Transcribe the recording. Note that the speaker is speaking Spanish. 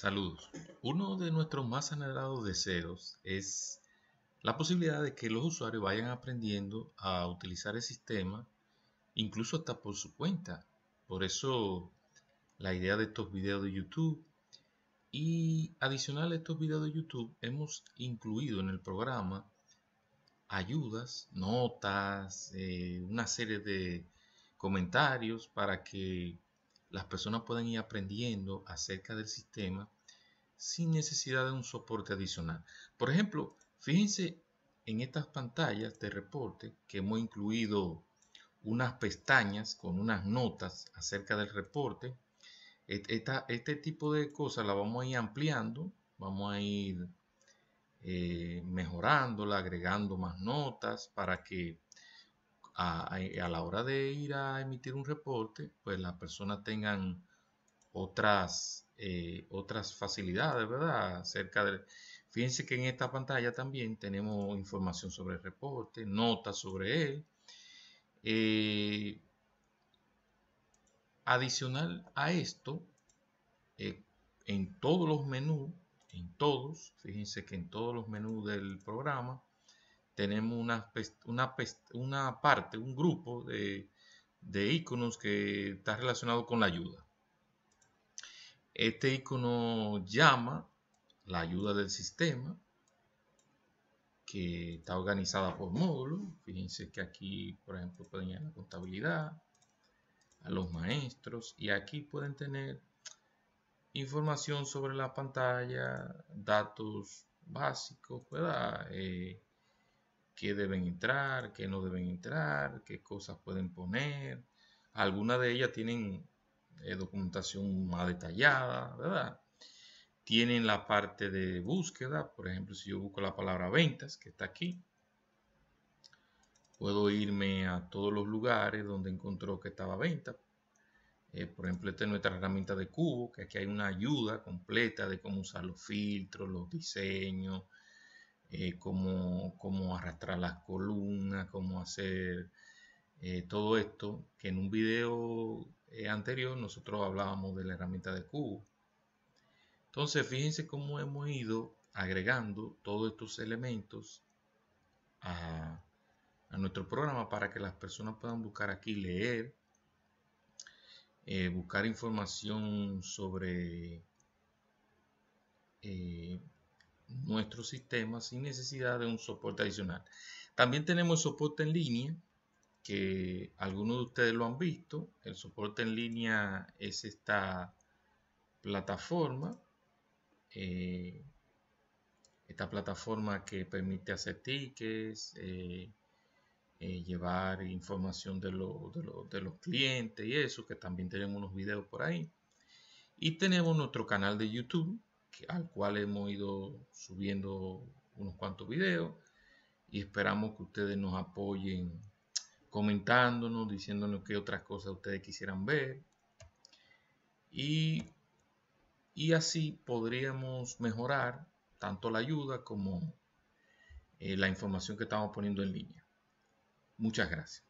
Saludos. Uno de nuestros más anhelados deseos es la posibilidad de que los usuarios vayan aprendiendo a utilizar el sistema, incluso hasta por su cuenta. Por eso la idea de estos videos de YouTube y adicional a estos videos de YouTube hemos incluido en el programa ayudas, notas, eh, una serie de comentarios para que las personas pueden ir aprendiendo acerca del sistema sin necesidad de un soporte adicional. Por ejemplo, fíjense en estas pantallas de reporte que hemos incluido unas pestañas con unas notas acerca del reporte. este tipo de cosas la vamos a ir ampliando, vamos a ir eh, mejorándola, agregando más notas para que a, la hora de ir a emitir un reporte, pues las personas tengan otras, eh, otras facilidades, ¿verdad? de, fíjense que en esta pantalla también tenemos información sobre el reporte, notas sobre él. Eh, adicional a esto, eh, en todos los menús, en todos, fíjense que en todos los menús del programa, tenemos una, una, parte, un grupo de, iconos que está relacionado con la ayuda. Este icono llama la ayuda del sistema, que está organizada por módulo. Fíjense que aquí, por ejemplo, pueden ir a la contabilidad, a los maestros, y aquí pueden tener información sobre la pantalla, datos básicos, ¿verdad? Eh, qué deben entrar, qué no deben entrar, qué cosas pueden poner. Algunas de ellas tienen eh, documentación más detallada, ¿verdad? Tienen la parte de búsqueda, por ejemplo, si yo busco la palabra ventas, que está aquí, puedo irme a todos los lugares donde encontró que estaba venta. Eh, por ejemplo, esta es nuestra herramienta de cubo, que aquí hay una ayuda completa de cómo usar los filtros, los diseños, eh, cómo, arrastrar las columnas, cómo hacer eh, todo esto, que en un video eh, anterior nosotros hablábamos de la herramienta de cubo. Entonces, fíjense cómo hemos ido agregando todos estos elementos a, nuestro programa para que las personas puedan buscar aquí, leer, buscar información sobre nuestro sistema sin necesidad de un soporte adicional. También tenemos soporte en línea, que algunos de ustedes lo han visto. El soporte en línea es esta plataforma. Eh, esta plataforma que permite hacer tickets, eh, eh, llevar información de, de, de, los clientes y eso, que también tenemos unos videos por ahí. Y tenemos nuestro canal de YouTube, al cual hemos ido subiendo unos cuantos videos y esperamos que ustedes nos apoyen comentándonos, diciéndonos qué otras cosas ustedes quisieran ver. Y, así podríamos mejorar tanto la ayuda como eh, la información que estamos poniendo en línea. Muchas gracias.